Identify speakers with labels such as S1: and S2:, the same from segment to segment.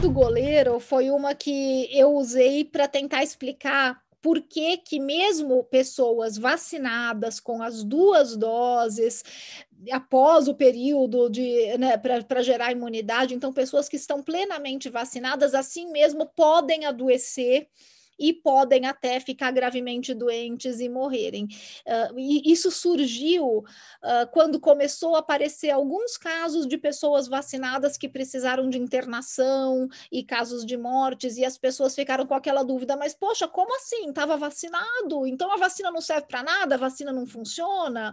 S1: do goleiro foi uma que eu usei para tentar explicar por que, que mesmo pessoas vacinadas com as duas doses, após o período de né, para gerar imunidade, então pessoas que estão plenamente vacinadas, assim mesmo podem adoecer e podem até ficar gravemente doentes e morrerem. Uh, e isso surgiu uh, quando começou a aparecer alguns casos de pessoas vacinadas que precisaram de internação e casos de mortes, e as pessoas ficaram com aquela dúvida: mas poxa, como assim? Estava vacinado? Então a vacina não serve para nada, a vacina não funciona?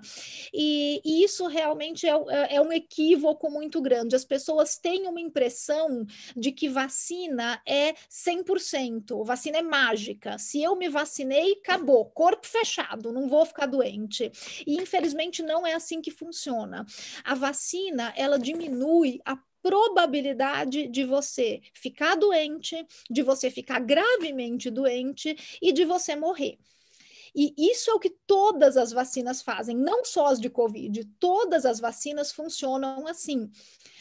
S1: E, e isso realmente é, é, é um equívoco muito grande. As pessoas têm uma impressão de que vacina é 100%, vacina é mágica lógica. Se eu me vacinei, acabou, corpo fechado, não vou ficar doente. E infelizmente não é assim que funciona. A vacina, ela diminui a probabilidade de você ficar doente, de você ficar gravemente doente e de você morrer. E isso é o que todas as vacinas fazem, não só as de Covid, todas as vacinas funcionam assim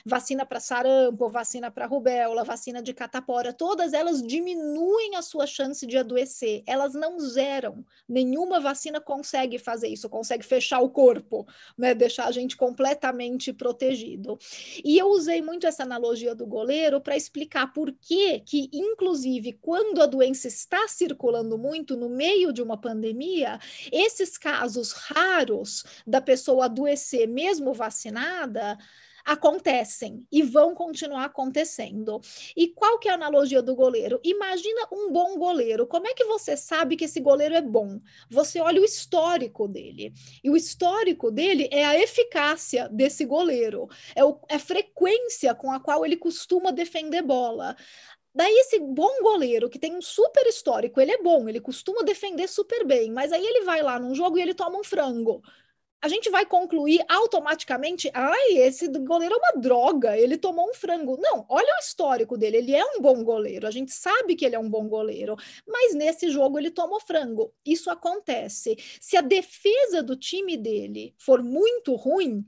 S1: vacina para sarampo, vacina para rubéola, vacina de catapora, todas elas diminuem a sua chance de adoecer, elas não zeram. Nenhuma vacina consegue fazer isso, consegue fechar o corpo, né? deixar a gente completamente protegido. E eu usei muito essa analogia do goleiro para explicar por que, que, inclusive, quando a doença está circulando muito no meio de uma pandemia, esses casos raros da pessoa adoecer mesmo vacinada acontecem e vão continuar acontecendo. E qual que é a analogia do goleiro? Imagina um bom goleiro. Como é que você sabe que esse goleiro é bom? Você olha o histórico dele. E o histórico dele é a eficácia desse goleiro, é, o, é a frequência com a qual ele costuma defender bola. Daí esse bom goleiro que tem um super histórico, ele é bom, ele costuma defender super bem, mas aí ele vai lá num jogo e ele toma um frango a gente vai concluir automaticamente, ai, esse goleiro é uma droga, ele tomou um frango. Não, olha o histórico dele, ele é um bom goleiro, a gente sabe que ele é um bom goleiro, mas nesse jogo ele tomou frango. Isso acontece. Se a defesa do time dele for muito ruim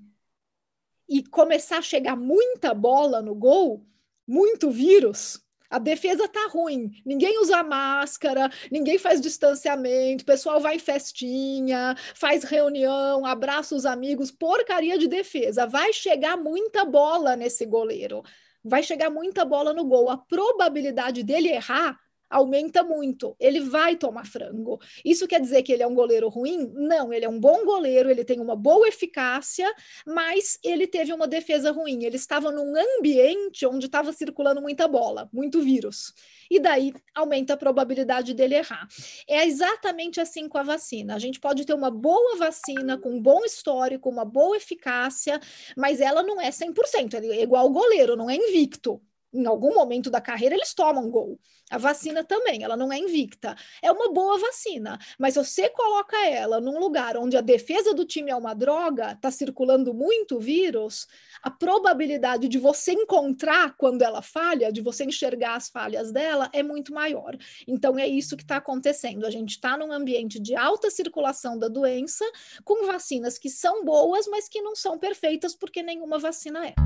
S1: e começar a chegar muita bola no gol, muito vírus, a defesa tá ruim, ninguém usa máscara, ninguém faz distanciamento, o pessoal vai em festinha, faz reunião, abraça os amigos, porcaria de defesa. Vai chegar muita bola nesse goleiro, vai chegar muita bola no gol. A probabilidade dele errar aumenta muito. Ele vai tomar frango. Isso quer dizer que ele é um goleiro ruim? Não, ele é um bom goleiro, ele tem uma boa eficácia, mas ele teve uma defesa ruim. Ele estava num ambiente onde estava circulando muita bola, muito vírus. E daí aumenta a probabilidade dele errar. É exatamente assim com a vacina. A gente pode ter uma boa vacina com um bom histórico, uma boa eficácia, mas ela não é 100%, é igual o goleiro, não é invicto em algum momento da carreira, eles tomam gol. A vacina também, ela não é invicta. É uma boa vacina, mas você coloca ela num lugar onde a defesa do time é uma droga, está circulando muito vírus, a probabilidade de você encontrar quando ela falha, de você enxergar as falhas dela, é muito maior. Então, é isso que está acontecendo. A gente está num ambiente de alta circulação da doença, com vacinas que são boas, mas que não são perfeitas, porque nenhuma vacina é.